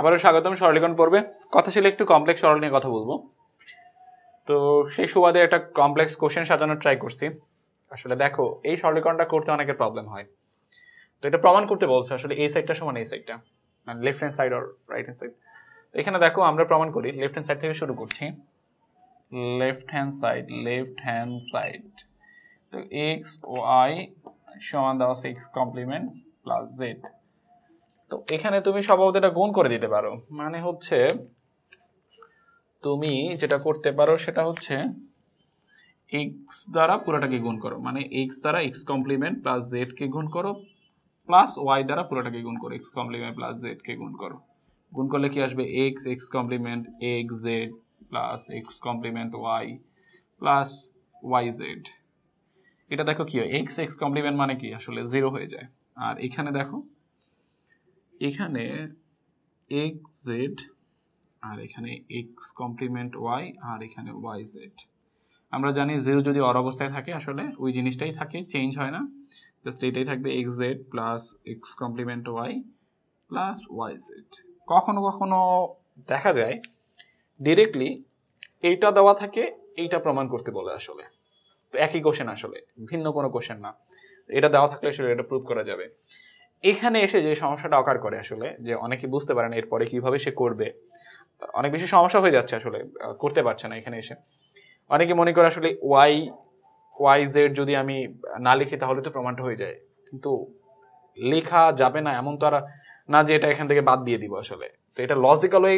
আবারও স্বাগতম সরলীকরণ পর্বে কথা ছিল একটু কমপ্লেক্স সরল নিয়ে কথা বলবো তো সেই সুবাদে একটা কমপ্লেক্স কোশ্চেন সাজানোর ট্রাই করছি আসলে দেখো এই সরলীকরণটা করতে অনেকের প্রবলেম হয় তো এটা প্রমাণ করতে বলছে আসলে এই সাইডটা সমান এই সাইডটা মানে লেফট হ্যান্ড সাইড আর রাইট হ্যান্ড সাইড তো এখানে দেখো আমরা প্রমাণ করি লেফট হ্যান্ড সাইড থেকে শুরু করছি left hand side left hand side তো এক্স ও আই সমান দেওয়া আছে এক্স কমপ্লিমেন্ট প্লাস জেড তো এখানে তুমি সম্ভবত এটা গুণ করে দিতে পারো মানে হচ্ছে তুমি যেটা করতে পারো সেটা হচ্ছে এক্স দ্বারা পুরোটাকে গুণ করো মানে এক্স দ্বারা এক্স কমপ্লিমেন্ট প্লাস জেড কে গুণ করো প্লাস ওয়াই দ্বারা পুরোটাকে গুণ করো এক্স কমপ্লিমেন্ট প্লাস জেডকে গুণ করো গুণ করলে কি আসবে X X complement X Z plus X complement Y plus Y Z এটা দেখো কি হয় এক্স এক্স কমপ্লিমেন্ট মানে কি আসলে জিরো হয়ে যায় আর এখানে দেখো এখানে এক্স জেড আর এখানে এক্স কমপ্লিমেন্ট ওয়াই আর এখানে ওয়াই জেড আমরা জানি জিরো যদি অর অবস্থায় থাকে আসলে ওই জিনিসটাই থাকে চেঞ্জ হয় না জাস্ট এটাই থাকবে X Z plus X complement Y plus Y Z কখনো কখনো দেখা যায় ডিরেক্টলি এইটা দেওয়া থাকে এইটা প্রমাণ করতে বলে আসলে তো একই কোশ্চেন আসলে ভিন্ন কোনো কোশ্চেন না এটা দেওয়া থাকলে আসলে এটা প্রুভ করা যাবে এখানে এসে যে সমস্যাটা অকার করে আসলে যে অনেকে বুঝতে পারে না এরপরে কীভাবে সে করবে অনেক বেশি সমস্যা হয়ে যাচ্ছে আসলে করতে পারছে না এখানে এসে অনেকে মনে করে আসলে ওয়াই ওয়াই জেড যদি আমি না লিখি তাহলে তো প্রমাণটা হয়ে যায় কিন্তু লেখা যাবে না এমন তো আর না যে এটা এখান থেকে বাদ দিয়ে দিব আসলে তো এটা লজিক্যাল ওয়ে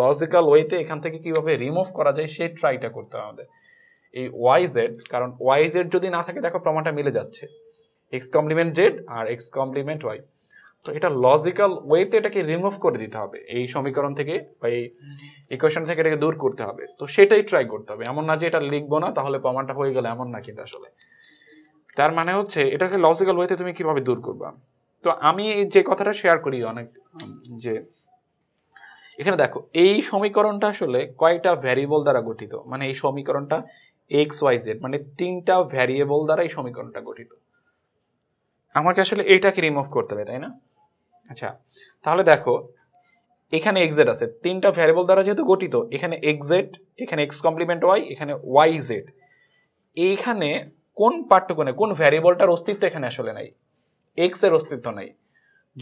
লজিক্যাল ওয়েতে এখান থেকে কিভাবে রিমুভ করা যায় সেই ট্রাইটা করতে হবে আমাদের এই ওয়াই জেড কারণ ওয়াই জেড যদি না থাকে দেখো প্রমাণটা মিলে যাচ্ছে এক্স কমপ্লিমেন্ট জেড আর এক্স কমপ্লিমেন্ট ওয়াই তো এটা লজিক্যাল ওয়েতে এটাকে রিমুভ করে দিতে হবে এই সমীকরণ থেকে বা এই ইকুয়েশন থেকে এটাকে দূর করতে হবে তো সেটাই ট্রাই করতে হবে এমন না যে এটা লিখবো না তাহলে প্রমাণটা হয়ে গেল এমন না কিন্তু আসলে তার মানে হচ্ছে এটাকে লজিক্যাল ওয়েতে তুমি কিভাবে দূর করবা তো আমি এই যে কথাটা শেয়ার করি অনেক যে এখানে দেখো এই সমীকরণটা আসলে কয়টা ভ্যারিয়েবল দ্বারা গঠিত মানে এই সমীকরণটা এক্স ওয়াই জেড মানে তিনটা ভ্যারিয়েবল দ্বারা এই সমীকরণটা গঠিত আমাকে আসলে এইটাকে রিমুভ করতে হবে তাই না আচ্ছা তাহলে দেখো এখানে এক্সেট আছে তিনটা ভ্যারিয়েবল দ্বারা যেহেতু গঠিত এখানে এক্সেট এখানে এক্স কমপ্লিমেন্ট ওয়াই এখানে ওয়াই জেড এইখানে কোন পার্টটুকুনে কোন ভ্যারিয়েবলটার অস্তিত্ব এখানে আসলে নাই এক্স এর অস্তিত্ব নাই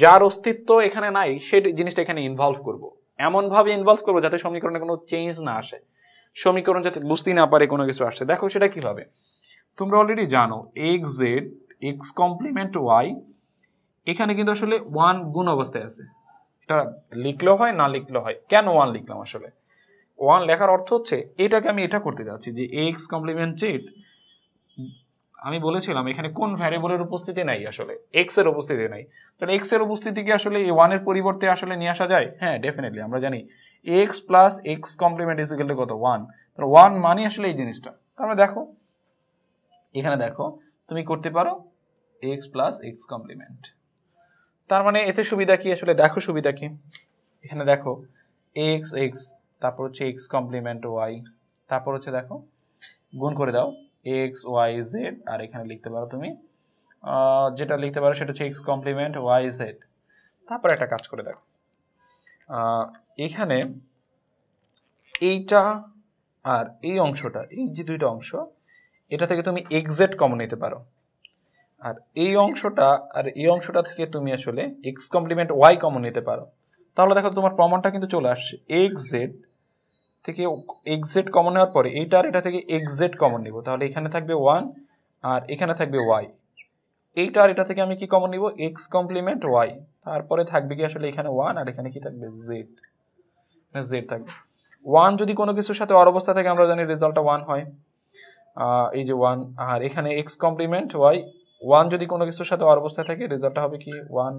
যার অস্তিত্ব এখানে নাই সে জিনিসটা এখানে ইনভলভ করবো এমনভাবে ইনভলভ করবো যাতে সমীকরণে কোনো চেঞ্জ না আসে সমীকরণ যাতে বুঝতেই না পারে কোনো কিছু আসছে দেখো সেটা কিভাবে তোমরা অলরেডি জানো X Z X complement Y এখানে কিন্তু আসলে ওয়ান গুণ অবস্থায় আছে এটা লিখলেও হয় না লিখলেও হয় কেন ওয়ান লিখলাম আসলে ওয়ান লেখার অর্থ হচ্ছে এটাকে আমি এটা করতে যাচ্ছি যে এক্স কমপ্লিমেন্ট জেড আমি বলেছিলাম এখানে কোন ভ্যারিয়েবলের উপস্থিতি নাই আসলে এক্স এর উপস্থিতি নাই তাহলে এক্স এর কি আসলে এই ওয়ানের পরিবর্তে আসলে নিয়ে আসা যায় হ্যাঁ ডেফিনেটলি আমরা জানি X plus X complement is equal কত ওয়ান তাহলে ওয়ান মানে আসলে এই জিনিসটা তাহলে দেখো এখানে দেখো তুমি করতে পারো এক্স প্লাস এক্স কমপ্লিমেন্ট তার মানে এতে সুবিধা কি আসলে দেখো সুবিধা কি এখানে দেখো এক্স এক্স তারপর হচ্ছে এক্স কমপ্লিমেন্ট ওয়াই তারপর হচ্ছে দেখো গুণ করে দাও এক্স ওয়াই জেড আর এখানে লিখতে পারো তুমি যেটা লিখতে পারো সেটা হচ্ছে এক্স কমপ্লিমেন্ট ওয়াই জেড তারপর একটা কাজ করে দেখো এখানে এইটা আর এই অংশটা এই যে দুইটা অংশ এটা থেকে তুমি এক্সেট কমন নিতে পারো আর এই অংশটা আর এই অংশটা থেকে তুমি আসলে এক্স কমপ্লিমেন্ট ওয়াই কমন নিতে পারো তাহলে দেখো তোমার প্রমাণটা কিন্তু চলে আসছে এক্স জেড থেকে এক্স জেড কমন নেওয়ার পরে এইটা আর এটা থেকে এক্স জেড কমন নিব তাহলে এখানে থাকবে ওয়ান আর এখানে থাকবে ওয়াই এইটা আর এটা থেকে আমি কি কমন নিব এক্স কমপ্লিমেন্ট ওয়াই তারপরে থাকবে কি আসলে এখানে ওয়ান আর এখানে কি থাকবে জেড মানে জেড থাকবে ওয়ান যদি কোনো কিছুর সাথে অর অবস্থা থাকে আমরা জানি রেজাল্টটা ওয়ান হয় এই যে ওয়ান আর এখানে এক্স কমপ্লিমেন্ট ওয়াই ওয়ান যদি কোনো কিছুর সাথে অবস্থায় থাকে রেজাল্টটা হবে কি ওয়ান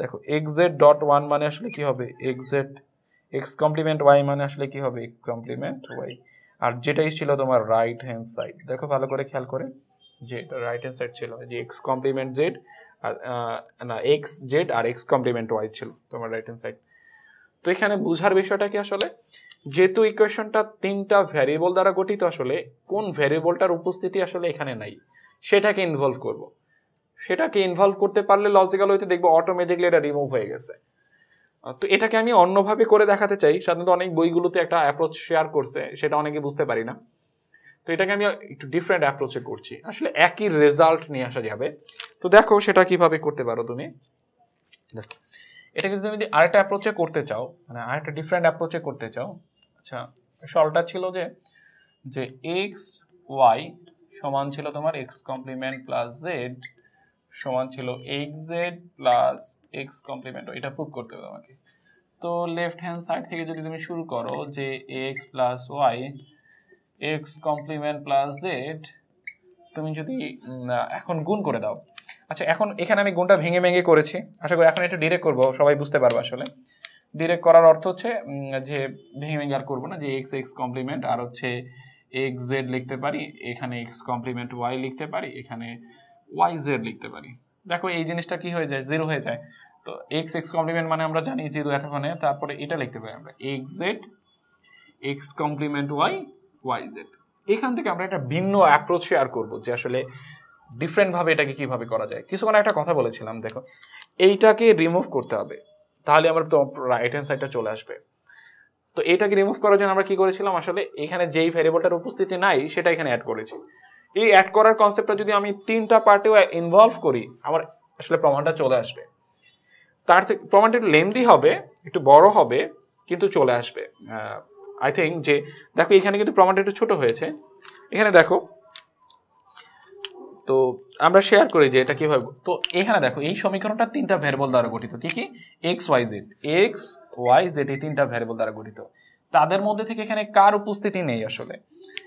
দেখো এক্সেড ডট ওয়ান মানে আসলে কি হবে এক্সেড এক্স কমপ্লিমেন্ট ওয়াই মানে আসলে কি হবে এক্স কমপ্লিমেন্ট ওয়াই আর যেটাই ছিল তোমার রাইট হ্যান্ড সাইড দেখো ভালো করে খেয়াল করে যে রাইট হ্যান্ড সাইড ছিল যে এক্স কমপ্লিমেন্ট জেড আর না এক্স জেড আর এক্স কমপ্লিমেন্ট ওয়াই ছিল তোমার রাইট হ্যান্ড সাইড তো এখানে বুঝার বিষয়টা কি আসলে যেহেতু ইকুয়েশনটা তিনটা ভ্যারিয়েবল দ্বারা গঠিত আসলে কোন ভ্যারিয়েবলটার উপস্থিতি আসলে এখানে নাই সেটাকে ইনভলভ করব। সেটাকে ইনভলভ করতে পারলে লজিক্যাল হইতে দেখবো অটোমেটিকলি এটা রিমুভ হয়ে গেছে তো এটাকে আমি অন্যভাবে করে দেখাতে চাই সাধারণত অনেক বইগুলোতে একটা অ্যাপ্রোচ শেয়ার করছে সেটা অনেকে বুঝতে পারি না তো এটাকে আমি একটু ডিফারেন্ট অ্যাপ্রোচে করছি আসলে একই রেজাল্ট নিয়ে আসা যাবে তো দেখো সেটা কিভাবে করতে পারো তুমি দেখো এটাকে তুমি যদি আরেকটা অ্যাপ্রোচে করতে চাও মানে আরেকটা ডিফারেন্ট অ্যাপ্রোচে করতে চাও আচ্ছা সলটা ছিল যে যে এক্স ওয়াই সমান ছিল তোমার এক্স কমপ্লিমেন্ট প্লাস জেড সমান ছিল X Z plus X complement এটা প্রুভ করতে হবে তোমাকে তো লেফট হ্যান্ড সাইড থেকে যদি তুমি শুরু করো যে X plus Y X complement plus Z তুমি যদি এখন গুণ করে দাও আচ্ছা এখন এখানে আমি গুণটা ভেঙে ভেঙে করেছি আশা করি এখন একটু ডিরেক্ট করবো সবাই বুঝতে পারবে আসলে ডিরেক্ট করার অর্থ হচ্ছে যে ভেঙে ভেঙে আর করবো না যে এক্স এক্স কমপ্লিমেন্ট আর হচ্ছে এক্স জেড লিখতে পারি এখানে এক্স কমপ্লিমেন্ট ওয়াই লিখতে পারি এখানে ওয়াই জেড লিখতে পারি দেখো এই জিনিসটা কি হয়ে যায় জিরো হয়ে যায় তো এক্স এক্স কমপ্লিমেন্ট মানে আমরা জানি জিরো এতক্ষণে তারপরে এটা লিখতে পারি আমরা X Z X complement Y Y Z এখান থেকে আমরা একটা ভিন্ন অ্যাপ্রোচ শেয়ার করবো যে আসলে ডিফারেন্টভাবে এটাকে কীভাবে করা যায় কিছুক্ষণ মানে একটা কথা বলেছিলাম দেখো এইটাকে রিমুভ করতে হবে তাহলে আমার তো রাইট হ্যান্ড সাইডটা চলে আসবে তো এটাকে রিমুভ করার জন্য আমরা কি করেছিলাম আসলে এখানে যেই ভ্যারিয়েবলটার উপস্থিতি নাই সেটা এখানে অ্যাড করেছি এই অ্যাড করার কনসেপ্টটা যদি আমি তিনটা পার্টেও ইনভলভ করি আমার আসলে প্রমাণটা চলে আসবে তার প্রমাণটা একটু লেন্দি হবে একটু বড় হবে কিন্তু চলে আসবে আই থিঙ্ক যে দেখো এখানে কিন্তু প্রমাণটা একটু ছোট হয়েছে এখানে দেখো তো আমরা শেয়ার করি যে এটা কীভাবে তো এখানে দেখো এই সমীকরণটা তিনটা ভ্যারিয়েবল দ্বারা গঠিত কি কি X Y Z X Y Z এই তিনটা ভ্যারিয়েবল দ্বারা গঠিত তাদের মধ্যে থেকে এখানে কার উপস্থিতি নেই আসলে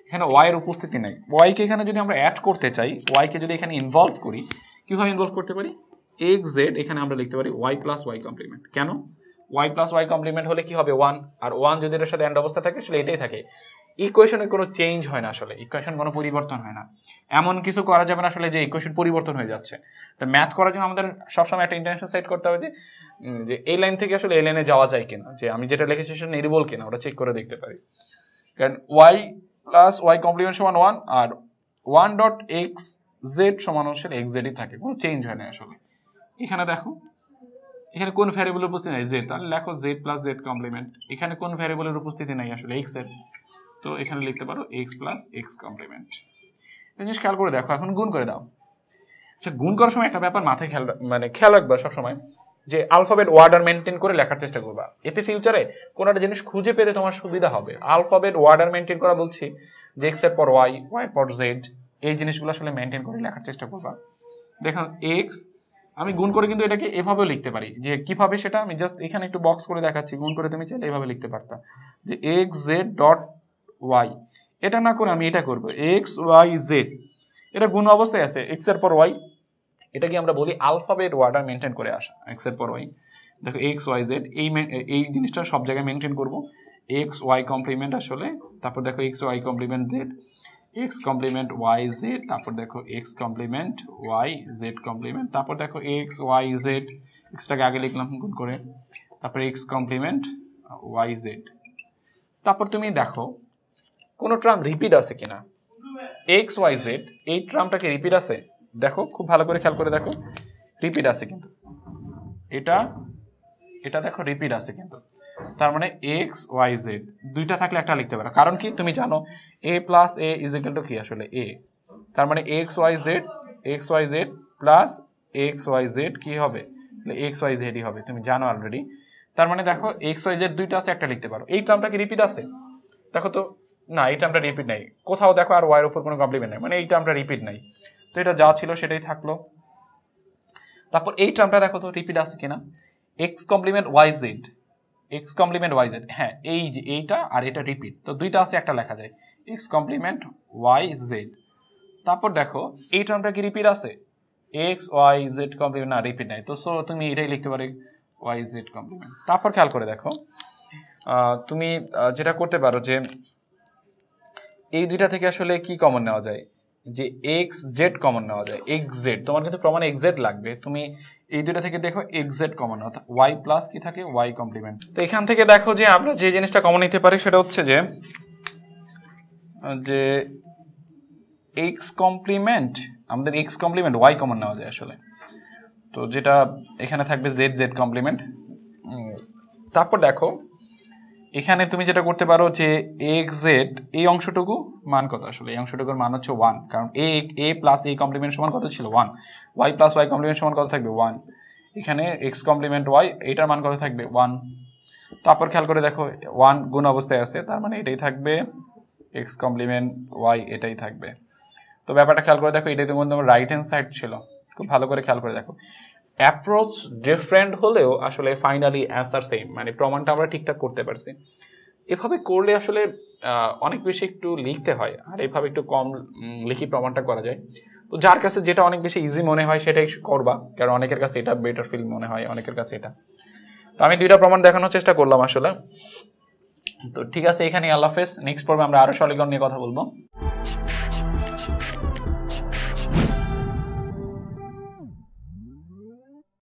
এখানে ওয়াই এর উপস্থিতি নেই ওয়াই কে এখানে যদি আমরা অ্যাড করতে চাই ওয়াইকে যদি এখানে ইনভলভ করি কিভাবে ইনভলভ করতে পারি এক্স জেড এখানে আমরা লিখতে পারি ওয়াই প্লাস ওয়াই কমপ্লিমেন্ট কেন ওয়াই প্লাস ওয়াই কমপ্লিমেন্ট হলে কি হবে ওয়ান আর ওয়ান যদি এর সাথে অ্যান্ড অবস্থা থাকে সেটা এটাই থাকে ইকুয়েশনের কোনো চেঞ্জ হয় না আসলে ইকুয়েশন কোনো পরিবর্তন হয় না এমন কিছু করা যাবে না আসলে যে ইকুয়েশন পরিবর্তন হয়ে যাচ্ছে তো ম্যাথ করার জন্য আমাদের সবসময় একটা ইন্টারনেশন সেট করতে হবে যে এই লাইন থেকে আসলে এই লাইনে যাওয়া যায় কিনা যে আমি যেটা লিখেছি সেটা নির্বল কিনা ওটা চেক করে দেখতে পারি কারণ ওয়াই প্লাস ওয়াই কমপ্লিমেন্ট সমান ওয়ান আর ওয়ান ডট এক্স জেড সমান হচ্ছে এক্স জেডই থাকে কোনো চেঞ্জ হয় না আসলে এখানে দেখো এখানে কোন ভ্যারিয়েবলের উপস্থিতি নাই জেড তাহলে লেখো জেড প্লাস জেড কমপ্লিমেন্ট এখানে কোন ভ্যারিয়েবলের উপস্থিতি নাই আসলে এক্স এর তো এখানে লিখতে পারো এক্স প্লাস এক্স কমপ্লিমেন্ট জিনিস খেয়াল করে দেখো এখন গুণ করে দাও আচ্ছা গুণ করার সময় একটা ব্যাপার মাথায় খেয়াল মানে খেয়াল রাখবা সবসময় যে আলফাবেট ওয়ার্ডার মেনটেন করে লেখার চেষ্টা করবা এতে ফিউচারে কোনো একটা জিনিস খুঁজে পেতে তোমার সুবিধা হবে আলফাবেট ওয়ার্ডার মেনটেন করা বলছি যে এক্সের পর ওয়াই ওয়াই পর জেড এই জিনিসগুলো আসলে মেনটেন করে লেখার চেষ্টা করবা দেখো এক্স আমি গুণ করে কিন্তু এটাকে এভাবেও লিখতে পারি যে কিভাবে সেটা আমি জাস্ট এখানে একটু বক্স করে দেখাচ্ছি গুণ করে তুমি চাইলে এভাবে লিখতে পারতা যে এক্স জেড ডট ওয়াই এটা না করে আমি এটা করব এক্স ওয়াই জেড এটা গুণ অবস্থায় আছে এক্স এর পর ওয়াই এটাকে আমরা বলি আলফাবেট ওয়ার্ডার মেনটেন করে আসা এক্স এর পর ওয়াই দেখো এক্স ওয়াই জেড এই এই জিনিসটা সব জায়গায় মেনটেন করবো এক্স ওয়াই কমপ্লিমেন্ট আসলে তারপর দেখো X Y complement Z X complement Y Z তারপর দেখো X complement Y Z complement তারপর দেখো এক্স ওয়াই জেড এক্সটাকে আগে লিখলাম গুণ করে তারপর এক্স কমপ্লিমেন্ট ওয়াই জেড তারপর তুমি দেখো কোনো ট্রাম রিপিট আছে কিনা এক্স ওয়াই জেড এই ট্রামটাকে রিপিট আছে দেখো খুব ভালো করে খেয়াল করে দেখো রিপিট আছে কিন্তু এটা এটা দেখো রিপিট আছে কিন্তু তার মানে এক্স ওয়াই জেড দুইটা থাকলে একটা লিখতে পারো কারণ কি তুমি জানো A plus A is equal to কি আসলে এ তার মানে X Y Z X Y Z plus X Y Z কী হবে এক্স ওয়াই জেডই হবে তুমি জানো অলরেডি তার মানে দেখো এক্স ওয়াই জেড দুইটা আছে একটা লিখতে পারো এই টার্মটা কি রিপিট আছে দেখো তো না এই টার্মটা রিপিট নাই কোথাও দেখো আর এর উপর কোনো কমপ্লিমেন্ট নাই মানে এই টার্মটা রিপিট নাই তো এটা যা ছিল সেটাই থাকলো তারপর এই টার্মটা দেখো তো রিপিট আছে কিনা X complement Y Z X complement Y Z হ্যাঁ এই যে এইটা আর এটা রিপিট তো দুইটা আছে একটা লেখা যায় এক্স কমপ্লিমেন্ট ওয়াই জেড তারপর দেখো এই টার্মটা কি রিপিট আছে এক্স ওয়াই জেড কমপ্লিমেন্ট না রিপিট নাই তো সো তুমি এটাই লিখতে পারো ওয়াই জেড কমপ্লিমেন্ট তারপর খেয়াল করে দেখো তুমি যেটা করতে পারো যে এই দুইটা থেকে আসলে কি কমন নেওয়া যায় যে এক্স জেড কমন নেওয়া যায় এক্স জেড তোমার কিন্তু প্রমাণ এক্স জেড লাগবে তুমি এই দুটো থেকে দেখো এক্স জেড কমন অর্থাৎ ওয়াই প্লাস কি থাকে ওয়াই কমপ্লিমেন্ট তো এখান থেকে দেখো যে আমরা যে জিনিসটা কমন নিতে পারি সেটা হচ্ছে যে যে এক্স কমপ্লিমেন্ট আমাদের এক্স কমপ্লিমেন্ট ওয়াই কমন নেওয়া যায় আসলে তো যেটা এখানে থাকবে জেড জেড কমপ্লিমেন্ট তারপর দেখো এখানে তুমি যেটা করতে পারো যে এক্স জেড এই অংশটুকু মান কত আসলে এই অংশটুকুর মান হচ্ছে ওয়ান কারণ এ এ প্লাস এ কমপ্লিমেন্ট সমান কত ছিল one Y plus Y complement সমান কত থাকবে ওয়ান এখানে এক্স কমপ্লিমেন্ট ওয়াই এটার মান কত থাকবে ওয়ান তারপর খেয়াল করে দেখো ওয়ান গুণ অবস্থায় আছে তার মানে এটাই থাকবে এক্স কমপ্লিমেন্ট ওয়াই এটাই থাকবে তো ব্যাপারটা খেয়াল করে দেখো এটাই তোমার তোমার রাইট হ্যান্ড সাইড ছিল খুব ভালো করে খেয়াল করে দেখো অ্যাপ্রোচ ডিফারেন্ট হলেও আসলে ফাইনালি অ্যান্সার সেম মানে প্রমাণটা আমরা ঠিকঠাক করতে পারছি এভাবে করলে আসলে অনেক বেশি একটু লিখতে হয় আর এভাবে একটু কম লিখি প্রমাণটা করা যায় তো যার কাছে যেটা অনেক বেশি ইজি মনে হয় সেটাই করবা কারণ অনেকের কাছে এটা বেটার ফিল মনে হয় অনেকের কাছে এটা তো আমি দুইটা প্রমাণ দেখানোর চেষ্টা করলাম আসলে তো ঠিক আছে এখানে আল্লাহ হাফেজ নেক্সট পর্বে আমরা আরও সলিগণ নিয়ে কথা বলবো